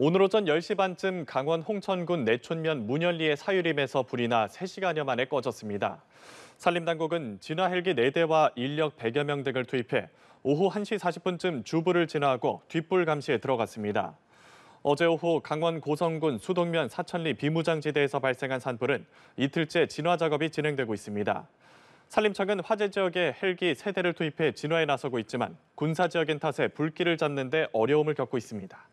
오늘 오전 10시 반쯤 강원 홍천군 내촌면 문현리의 사유림에서 불이 나 3시간여 만에 꺼졌습니다. 산림당국은 진화 헬기 4대와 인력 100여 명 등을 투입해 오후 1시 40분쯤 주부를 진화하고 뒷불 감시에 들어갔습니다. 어제 오후 강원 고성군 수동면 사천리 비무장지대에서 발생한 산불은 이틀째 진화 작업이 진행되고 있습니다. 산림청은 화재 지역에 헬기 3대를 투입해 진화에 나서고 있지만 군사 지역인 탓에 불길을 잡는 데 어려움을 겪고 있습니다.